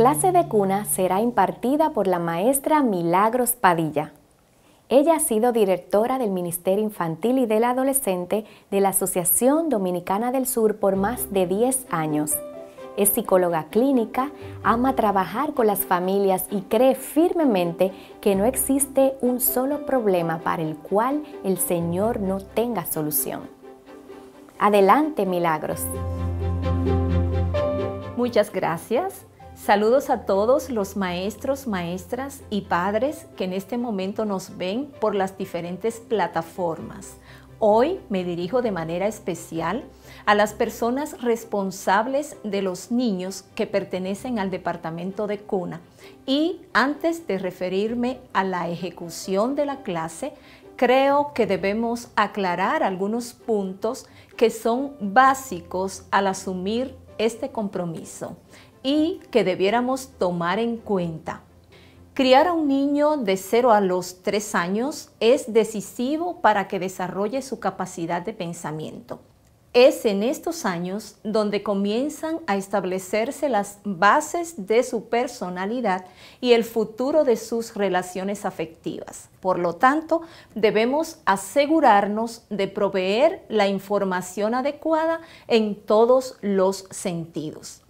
clase de cuna será impartida por la maestra Milagros Padilla. Ella ha sido directora del Ministerio Infantil y del Adolescente de la Asociación Dominicana del Sur por más de 10 años. Es psicóloga clínica, ama trabajar con las familias y cree firmemente que no existe un solo problema para el cual el Señor no tenga solución. Adelante, Milagros. Muchas gracias. Saludos a todos los maestros, maestras y padres que en este momento nos ven por las diferentes plataformas. Hoy me dirijo de manera especial a las personas responsables de los niños que pertenecen al departamento de cuna. Y antes de referirme a la ejecución de la clase, creo que debemos aclarar algunos puntos que son básicos al asumir este compromiso y que debiéramos tomar en cuenta. Criar a un niño de 0 a los 3 años es decisivo para que desarrolle su capacidad de pensamiento. Es en estos años donde comienzan a establecerse las bases de su personalidad y el futuro de sus relaciones afectivas. Por lo tanto, debemos asegurarnos de proveer la información adecuada en todos los sentidos.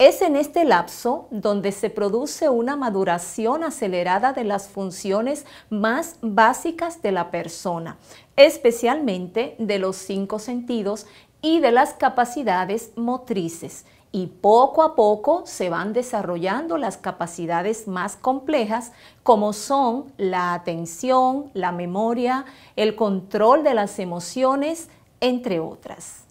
Es en este lapso donde se produce una maduración acelerada de las funciones más básicas de la persona, especialmente de los cinco sentidos y de las capacidades motrices. Y poco a poco se van desarrollando las capacidades más complejas como son la atención, la memoria, el control de las emociones, entre otras.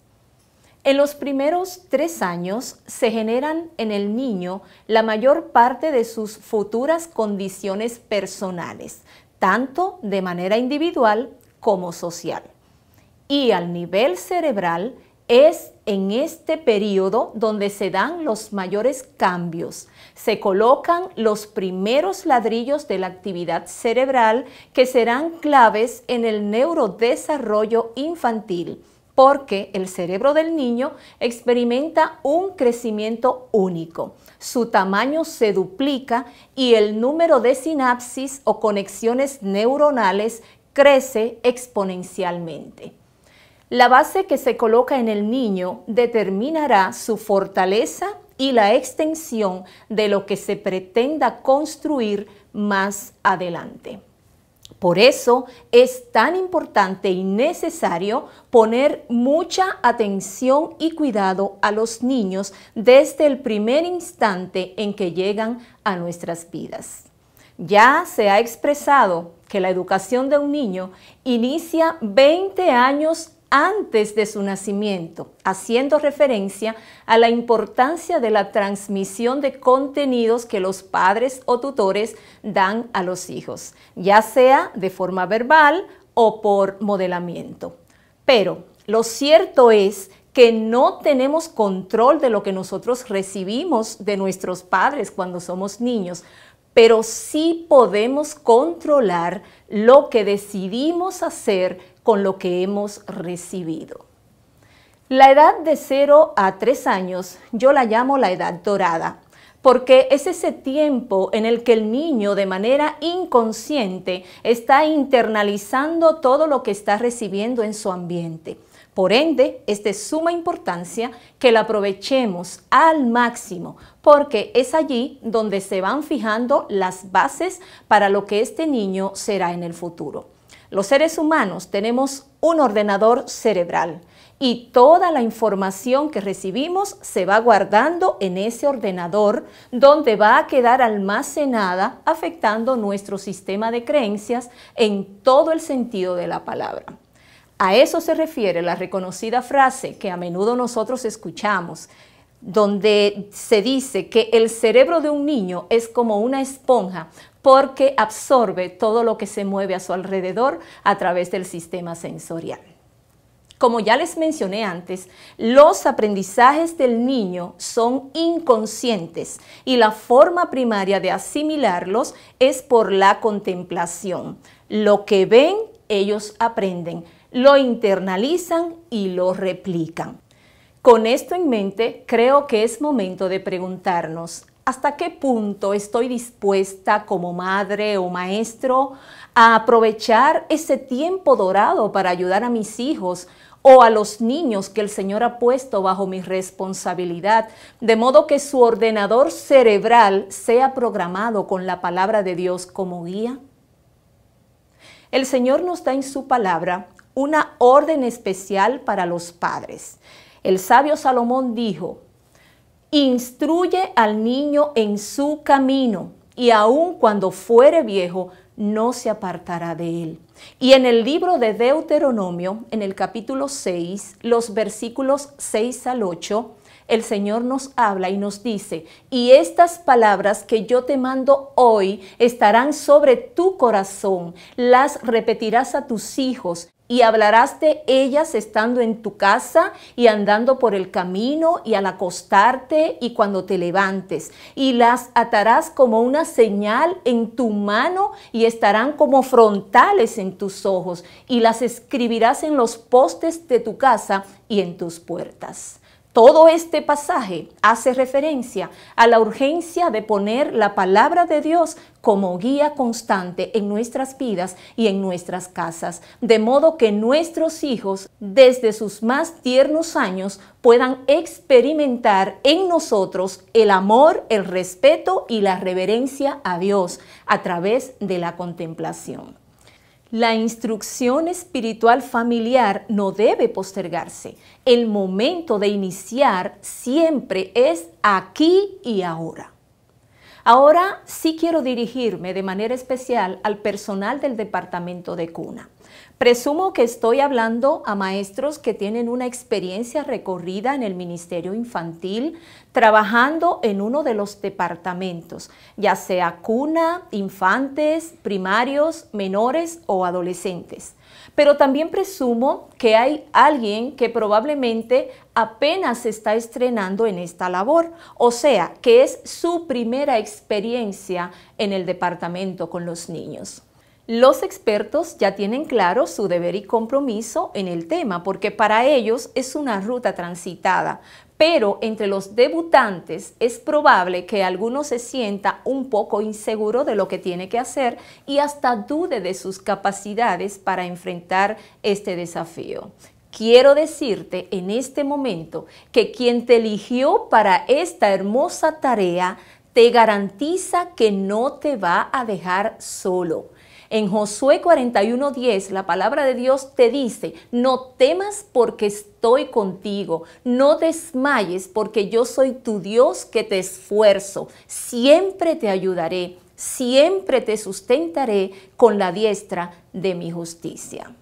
En los primeros tres años se generan en el niño la mayor parte de sus futuras condiciones personales, tanto de manera individual como social. Y al nivel cerebral es en este periodo donde se dan los mayores cambios. Se colocan los primeros ladrillos de la actividad cerebral que serán claves en el neurodesarrollo infantil porque el cerebro del niño experimenta un crecimiento único. Su tamaño se duplica y el número de sinapsis o conexiones neuronales crece exponencialmente. La base que se coloca en el niño determinará su fortaleza y la extensión de lo que se pretenda construir más adelante. Por eso es tan importante y necesario poner mucha atención y cuidado a los niños desde el primer instante en que llegan a nuestras vidas. Ya se ha expresado que la educación de un niño inicia 20 años antes de su nacimiento, haciendo referencia a la importancia de la transmisión de contenidos que los padres o tutores dan a los hijos, ya sea de forma verbal o por modelamiento. Pero lo cierto es que no tenemos control de lo que nosotros recibimos de nuestros padres cuando somos niños, pero sí podemos controlar lo que decidimos hacer con lo que hemos recibido. La edad de 0 a 3 años yo la llamo la edad dorada, porque es ese tiempo en el que el niño de manera inconsciente está internalizando todo lo que está recibiendo en su ambiente. Por ende, es de suma importancia que la aprovechemos al máximo porque es allí donde se van fijando las bases para lo que este niño será en el futuro. Los seres humanos tenemos un ordenador cerebral y toda la información que recibimos se va guardando en ese ordenador donde va a quedar almacenada afectando nuestro sistema de creencias en todo el sentido de la palabra. A eso se refiere la reconocida frase que a menudo nosotros escuchamos, donde se dice que el cerebro de un niño es como una esponja porque absorbe todo lo que se mueve a su alrededor a través del sistema sensorial. Como ya les mencioné antes, los aprendizajes del niño son inconscientes y la forma primaria de asimilarlos es por la contemplación. Lo que ven, ellos aprenden lo internalizan y lo replican. Con esto en mente, creo que es momento de preguntarnos, ¿hasta qué punto estoy dispuesta como madre o maestro a aprovechar ese tiempo dorado para ayudar a mis hijos o a los niños que el Señor ha puesto bajo mi responsabilidad, de modo que su ordenador cerebral sea programado con la palabra de Dios como guía? El Señor nos da en su palabra una orden especial para los padres. El sabio Salomón dijo, instruye al niño en su camino y aun cuando fuere viejo, no se apartará de él. Y en el libro de Deuteronomio, en el capítulo 6, los versículos 6 al 8, el Señor nos habla y nos dice, y estas palabras que yo te mando hoy estarán sobre tu corazón, las repetirás a tus hijos y hablarás de ellas estando en tu casa y andando por el camino y al acostarte y cuando te levantes. Y las atarás como una señal en tu mano y estarán como frontales en tus ojos y las escribirás en los postes de tu casa y en tus puertas. Todo este pasaje hace referencia a la urgencia de poner la palabra de Dios como guía constante en nuestras vidas y en nuestras casas, de modo que nuestros hijos, desde sus más tiernos años, puedan experimentar en nosotros el amor, el respeto y la reverencia a Dios a través de la contemplación. La instrucción espiritual familiar no debe postergarse. El momento de iniciar siempre es aquí y ahora. Ahora sí quiero dirigirme de manera especial al personal del departamento de cuna. Presumo que estoy hablando a maestros que tienen una experiencia recorrida en el Ministerio Infantil, trabajando en uno de los departamentos, ya sea cuna, infantes, primarios, menores o adolescentes. Pero también presumo que hay alguien que probablemente apenas está estrenando en esta labor, o sea, que es su primera experiencia en el departamento con los niños. Los expertos ya tienen claro su deber y compromiso en el tema porque para ellos es una ruta transitada, pero entre los debutantes es probable que alguno se sienta un poco inseguro de lo que tiene que hacer y hasta dude de sus capacidades para enfrentar este desafío. Quiero decirte en este momento que quien te eligió para esta hermosa tarea te garantiza que no te va a dejar solo en Josué 41:10 la palabra de Dios te dice, no temas porque estoy contigo, no desmayes porque yo soy tu Dios que te esfuerzo, siempre te ayudaré, siempre te sustentaré con la diestra de mi justicia.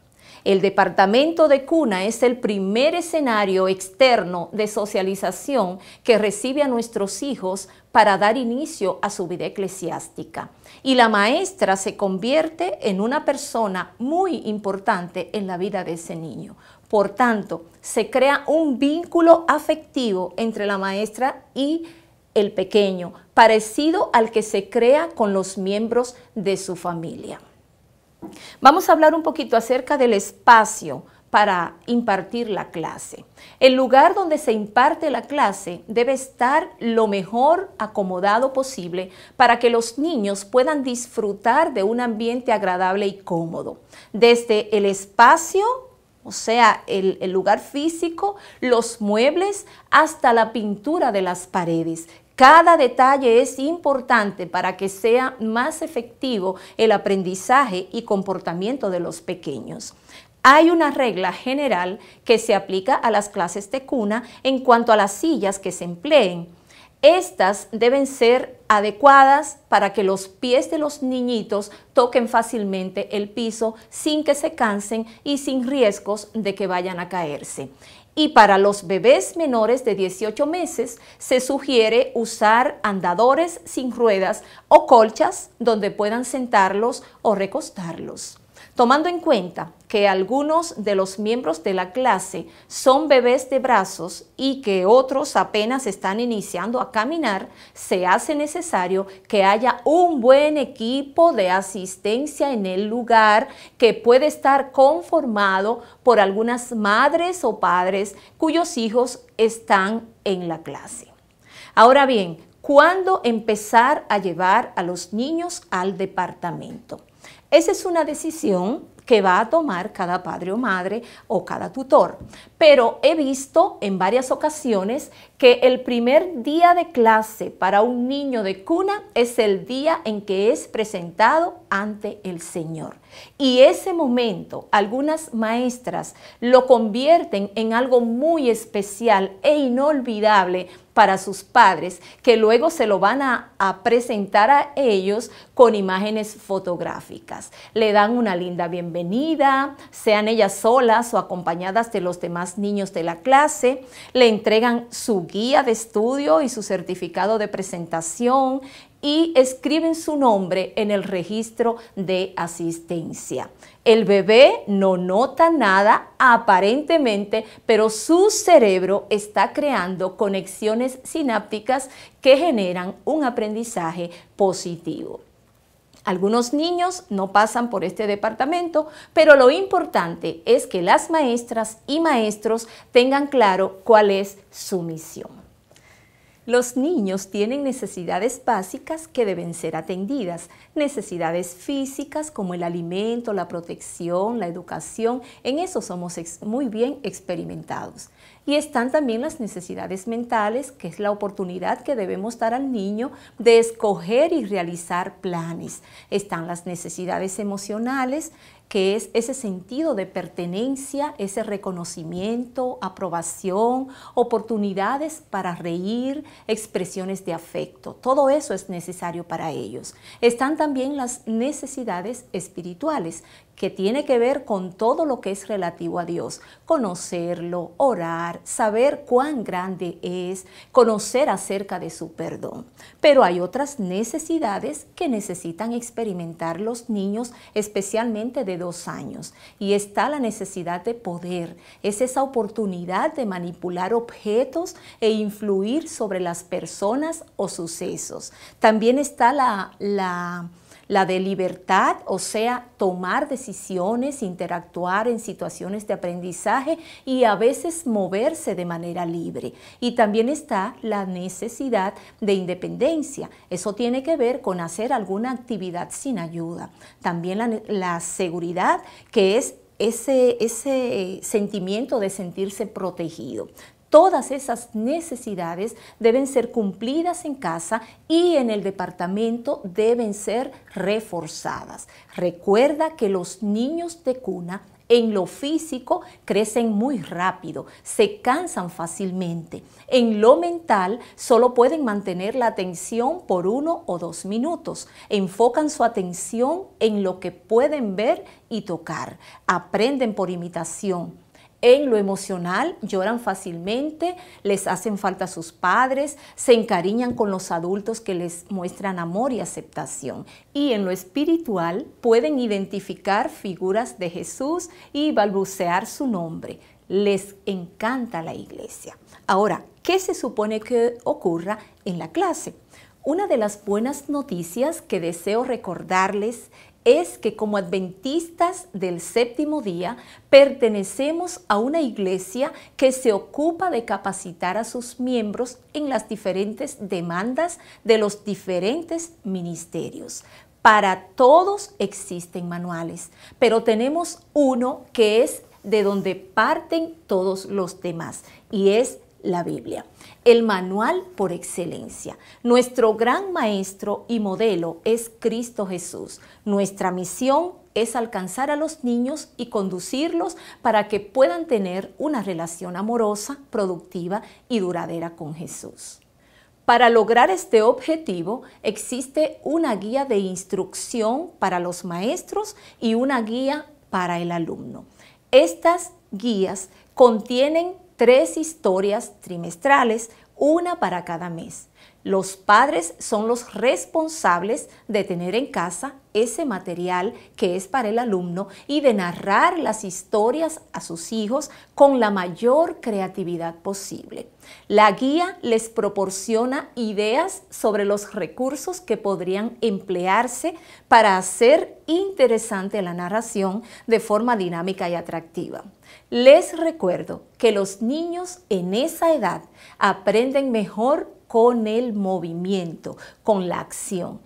El departamento de cuna es el primer escenario externo de socialización que recibe a nuestros hijos para dar inicio a su vida eclesiástica y la maestra se convierte en una persona muy importante en la vida de ese niño. Por tanto, se crea un vínculo afectivo entre la maestra y el pequeño, parecido al que se crea con los miembros de su familia. Vamos a hablar un poquito acerca del espacio para impartir la clase. El lugar donde se imparte la clase debe estar lo mejor acomodado posible para que los niños puedan disfrutar de un ambiente agradable y cómodo. Desde el espacio o sea, el, lugar físico, los muebles, hasta la pintura de las paredes. Cada detalle es importante para que sea más efectivo el aprendizaje y comportamiento de los pequeños hay una regla general que se aplica a las clases de cuna en cuanto a las sillas que se empleen. Estas deben ser adecuadas para que los pies de los niñitos toquen fácilmente el piso sin que se cansen y sin riesgos de que vayan a caerse. Y para los bebés menores de 18 meses se sugiere usar andadores sin ruedas o colchas donde puedan sentarlos o recostarlos. Tomando en cuenta algunos de los miembros de la clase son bebés de brazos y que otros apenas están iniciando a caminar, se hace necesario que haya un buen equipo de asistencia en el lugar que puede estar conformado por algunas madres o padres cuyos hijos están en la clase. Ahora bien, ¿cuándo empezar a llevar a los niños al departamento? Esa es una decisión que va a tomar cada padre o madre o cada tutor. Pero he visto en varias ocasiones que el primer día de clase para un niño de cuna es el día en que es presentado ante el Señor. Y ese momento algunas maestras lo convierten en algo muy especial e inolvidable para sus padres, que luego se lo van a, presentar a ellos con imágenes fotográficas. Le dan una linda bienvenida, sean ellas solas o acompañadas de los demás niños de la clase, le entregan su guía de estudio y su certificado de presentación, y escriben su nombre en el registro de asistencia. El bebé no nota nada aparentemente, pero su cerebro está creando conexiones sinápticas que generan un aprendizaje positivo. Algunos niños no pasan por este departamento, pero lo importante es que las maestras y maestros tengan claro cuál es su misión. Los niños tienen necesidades básicas que deben ser atendidas, necesidades físicas como el alimento, la protección, la educación, en eso somos muy bien experimentados y están también las necesidades mentales, que es la oportunidad que debemos dar al niño de escoger y realizar planes. Están las necesidades emocionales, que es ese sentido de pertenencia, ese reconocimiento, aprobación, oportunidades para reír, expresiones de afecto. Todo eso es necesario para ellos. Están también las necesidades espirituales, que tiene que ver con todo lo que es relativo a Dios, conocerlo, orar, saber cuán grande es, conocer acerca de su perdón. Pero hay otras necesidades que necesitan experimentar los niños, especialmente de dos años. Y está la necesidad de poder, es esa oportunidad de manipular objetos e influir sobre las personas o sucesos. También está la la de libertad, o sea, tomar decisiones, interactuar en situaciones de aprendizaje y a veces moverse de manera libre. Y también está la necesidad de independencia. Eso tiene que ver con hacer alguna actividad sin ayuda. También la, seguridad, que es ese, ese, sentimiento de sentirse protegido. Todas esas necesidades deben ser cumplidas en casa y en el departamento deben ser reforzadas. Recuerda que los niños de cuna en lo físico crecen muy rápido, se cansan fácilmente. En lo mental solo pueden mantener la atención por uno o dos minutos. Enfocan su atención en lo que pueden ver y tocar. Aprenden por imitación en lo emocional, lloran fácilmente, les hacen falta sus padres, se encariñan con los adultos que les muestran amor y aceptación. Y en lo espiritual pueden identificar figuras de Jesús y balbucear su nombre. Les encanta la iglesia. Ahora, ¿qué se supone que ocurra en la clase? Una de las buenas noticias que deseo recordarles es que como adventistas del séptimo día pertenecemos a una iglesia que se ocupa de capacitar a sus miembros en las diferentes demandas de los diferentes ministerios. Para todos existen manuales, pero tenemos uno que es de donde parten todos los demás y es la Biblia, el manual por excelencia. Nuestro gran maestro y modelo es Cristo Jesús. Nuestra misión es alcanzar a los niños y conducirlos para que puedan tener una relación amorosa, productiva y duradera con Jesús. Para lograr este objetivo existe una guía de instrucción para los maestros y una guía para el alumno. Estas guías contienen tres historias trimestrales, una para cada mes. Los padres son los responsables de tener en casa ese material que es para el alumno y de narrar las historias a sus hijos con la mayor creatividad posible. La guía les proporciona ideas sobre los recursos que podrían emplearse para hacer interesante la narración de forma dinámica y atractiva. Les recuerdo que los niños en esa edad aprenden mejor con el movimiento, con la acción.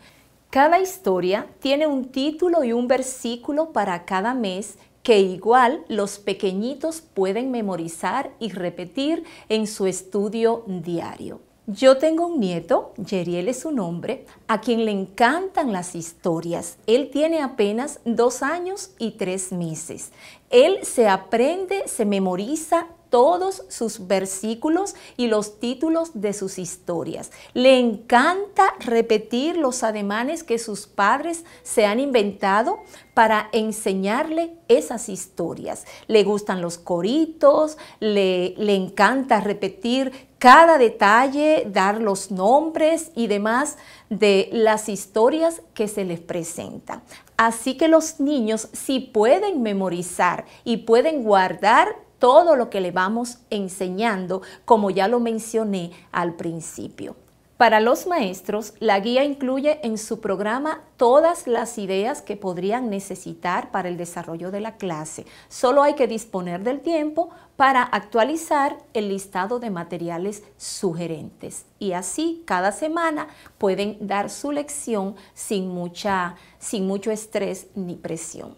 Cada historia tiene un título y un versículo para cada mes que igual los pequeñitos pueden memorizar y repetir en su estudio diario. Yo tengo un nieto, Jeriel es su nombre, a quien le encantan las historias. Él tiene apenas dos años y tres meses. Él se aprende, se memoriza todos sus versículos y los títulos de sus historias. Le encanta repetir los ademanes que sus padres se han inventado para enseñarle esas historias. Le gustan los coritos, le, encanta repetir cada detalle, dar los nombres y demás de las historias que se les presentan. Así que los niños, si pueden memorizar y pueden guardar todo lo que le vamos enseñando, como ya lo mencioné al principio. Para los maestros, la guía incluye en su programa todas las ideas que podrían necesitar para el desarrollo de la clase. Solo hay que disponer del tiempo para actualizar el listado de materiales sugerentes. Y así, cada semana pueden dar su lección sin, mucha, sin mucho estrés ni presión.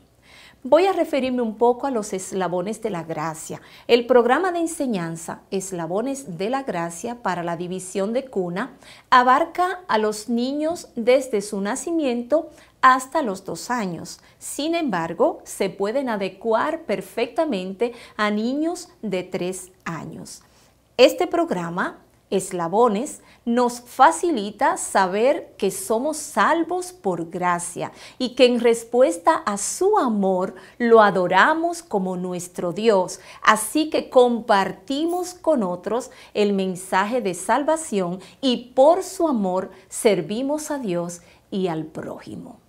Voy a referirme un poco a los eslabones de la gracia. El programa de enseñanza Eslabones de la Gracia para la División de Cuna abarca a los niños desde su nacimiento hasta los dos años. Sin embargo, se pueden adecuar perfectamente a niños de tres años. Este programa eslabones nos facilita saber que somos salvos por gracia y que en respuesta a su amor lo adoramos como nuestro Dios. Así que compartimos con otros el mensaje de salvación y por su amor servimos a Dios y al prójimo.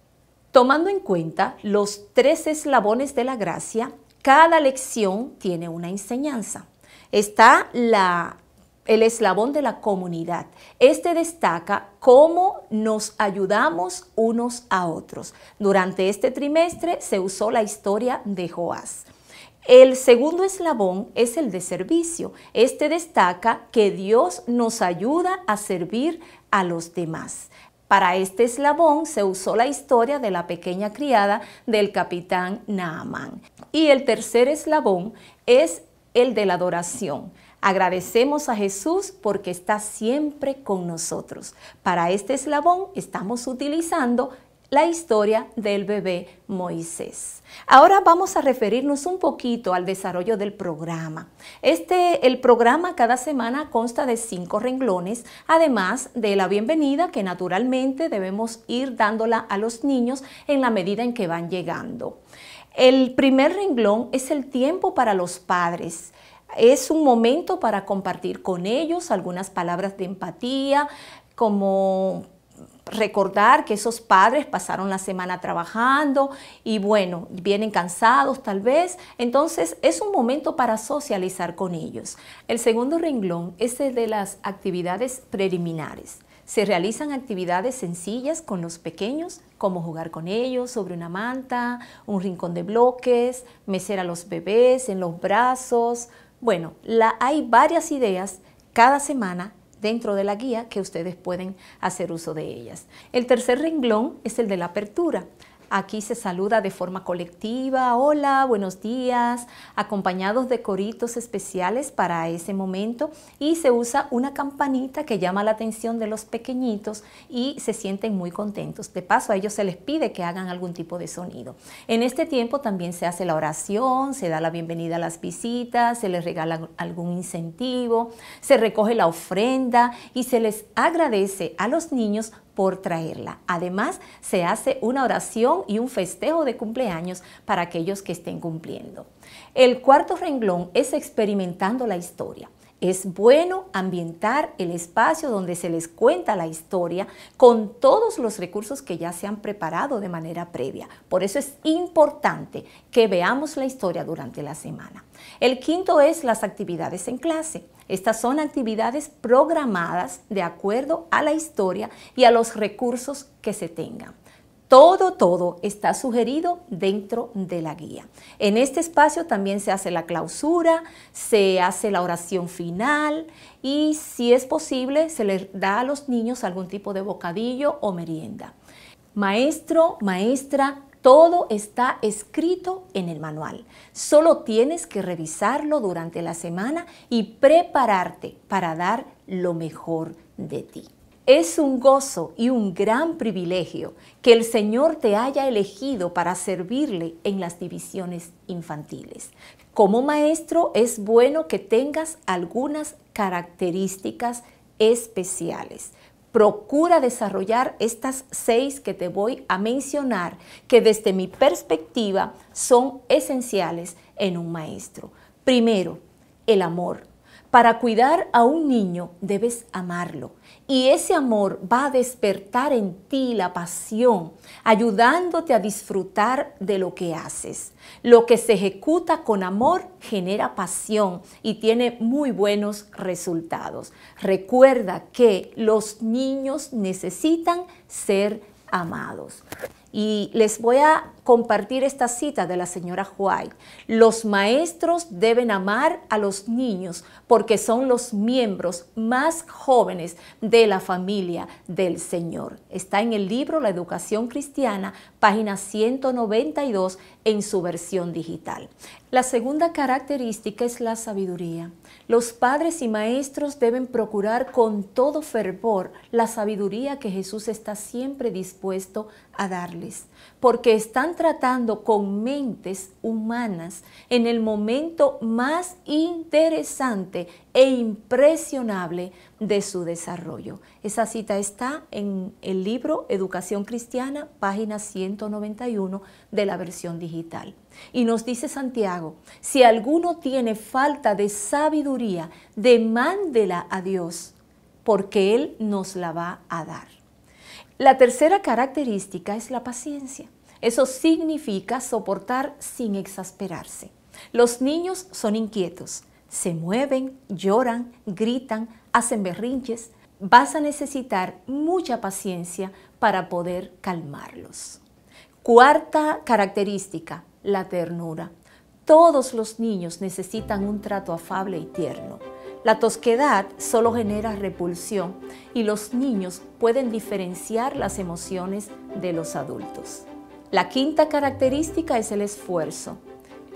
Tomando en cuenta los tres eslabones de la gracia, cada lección tiene una enseñanza. Está la el eslabón de la comunidad. Este destaca cómo nos ayudamos unos a otros. Durante este trimestre se usó la historia de Joás. El segundo eslabón es el de servicio. Este destaca que Dios nos ayuda a servir a los demás. Para este eslabón se usó la historia de la pequeña criada del capitán Naaman. Y el tercer eslabón es el de la adoración. Agradecemos a Jesús porque está siempre con nosotros. Para este eslabón estamos utilizando la historia del bebé Moisés. Ahora vamos a referirnos un poquito al desarrollo del programa. Este, el programa cada semana consta de cinco renglones, además de la bienvenida que naturalmente debemos ir dándola a los niños en la medida en que van llegando. El primer renglón es el tiempo para los padres es un momento para compartir con ellos algunas palabras de empatía, como recordar que esos padres pasaron la semana trabajando y bueno, vienen cansados tal vez, entonces es un momento para socializar con ellos. El segundo renglón es el de las actividades preliminares. Se realizan actividades sencillas con los pequeños, como jugar con ellos sobre una manta, un rincón de bloques, mecer a los bebés en los brazos, bueno, la, hay varias ideas cada semana dentro de la guía que ustedes pueden hacer uso de ellas. El tercer renglón es el de la apertura. Aquí se saluda de forma colectiva, hola, buenos días, acompañados de coritos especiales para ese momento y se usa una campanita que llama la atención de los pequeñitos y se sienten muy contentos. De paso, a ellos se les pide que hagan algún tipo de sonido. En este tiempo también se hace la oración, se da la bienvenida a las visitas, se les regala algún incentivo, se recoge la ofrenda y se les agradece a los niños por traerla. Además, se hace una oración y un festejo de cumpleaños para aquellos que estén cumpliendo. El cuarto renglón es experimentando la historia. Es bueno ambientar el espacio donde se les cuenta la historia con todos los recursos que ya se han preparado de manera previa. Por eso es importante que veamos la historia durante la semana. El quinto es las actividades en clase. Estas son actividades programadas de acuerdo a la historia y a los recursos que se tengan. Todo, todo está sugerido dentro de la guía. En este espacio también se hace la clausura, se hace la oración final y si es posible se les da a los niños algún tipo de bocadillo o merienda. Maestro, maestra, todo está escrito en el manual. Solo tienes que revisarlo durante la semana y prepararte para dar lo mejor de ti. Es un gozo y un gran privilegio que el Señor te haya elegido para servirle en las divisiones infantiles. Como maestro es bueno que tengas algunas características especiales procura desarrollar estas seis que te voy a mencionar, que desde mi perspectiva son esenciales en un maestro. Primero, el amor. Para cuidar a un niño debes amarlo y ese amor va a despertar en ti la pasión, ayudándote a disfrutar de lo que haces. Lo que se ejecuta con amor genera pasión y tiene muy buenos resultados. Recuerda que los niños necesitan ser amados. Y les voy a compartir esta cita de la señora White. Los maestros deben amar a los niños porque son los miembros más jóvenes de la familia del Señor. Está en el libro La Educación Cristiana, página 192 en su versión digital. La segunda característica es la sabiduría. Los padres y maestros deben procurar con todo fervor la sabiduría que Jesús está siempre dispuesto a darles, porque están tratando con mentes humanas en el momento más interesante e impresionable de su desarrollo. Esa cita está en el libro Educación Cristiana, página 191 de la versión digital. Y nos dice Santiago, si alguno tiene falta de sabiduría, demándela a Dios, porque Él nos la va a dar. La tercera característica es la paciencia. Eso significa soportar sin exasperarse. Los niños son inquietos, se mueven, lloran, gritan, hacen berrinches. Vas a necesitar mucha paciencia para poder calmarlos. Cuarta característica, la ternura. Todos los niños necesitan un trato afable y tierno. La tosquedad solo genera repulsión y los niños pueden diferenciar las emociones de los adultos. La quinta característica es el esfuerzo.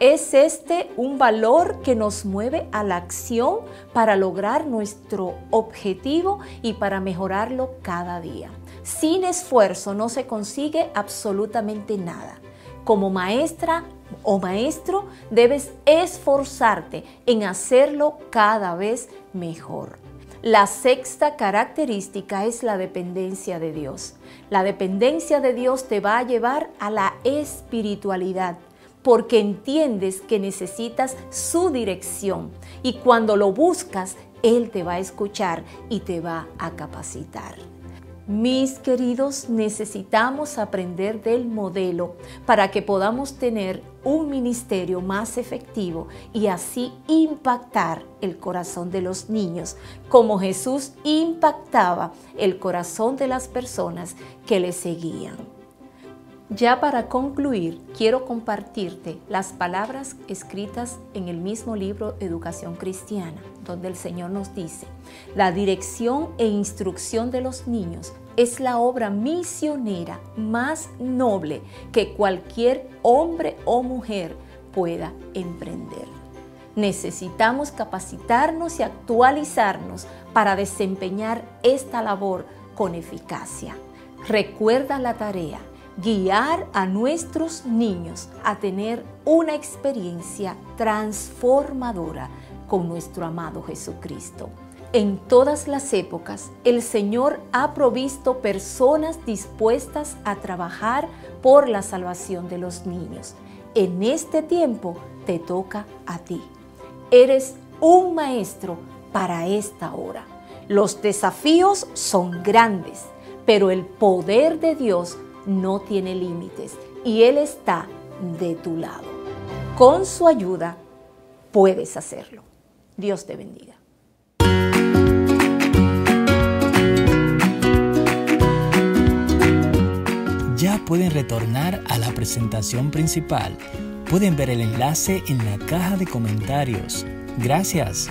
Es este un valor que nos mueve a la acción para lograr nuestro objetivo y para mejorarlo cada día. Sin esfuerzo no se consigue absolutamente nada como maestra o maestro, debes esforzarte en hacerlo cada vez mejor. La sexta característica es la dependencia de Dios. La dependencia de Dios te va a llevar a la espiritualidad porque entiendes que necesitas su dirección y cuando lo buscas, Él te va a escuchar y te va a capacitar. Mis queridos, necesitamos aprender del modelo para que podamos tener un ministerio más efectivo y así impactar el corazón de los niños, como Jesús impactaba el corazón de las personas que le seguían. Ya para concluir, quiero compartirte las palabras escritas en el mismo libro Educación Cristiana, donde el Señor nos dice, la dirección e instrucción de los niños es la obra misionera más noble que cualquier hombre o mujer pueda emprender. Necesitamos capacitarnos y actualizarnos para desempeñar esta labor con eficacia. Recuerda la tarea guiar a nuestros niños a tener una experiencia transformadora con nuestro amado Jesucristo. En todas las épocas, el Señor ha provisto personas dispuestas a trabajar por la salvación de los niños. En este tiempo te toca a ti. Eres un maestro para esta hora. Los desafíos son grandes, pero el poder de Dios no tiene límites y Él está de tu lado. Con su ayuda puedes hacerlo. Dios te bendiga. Ya pueden retornar a la presentación principal. Pueden ver el enlace en la caja de comentarios. Gracias.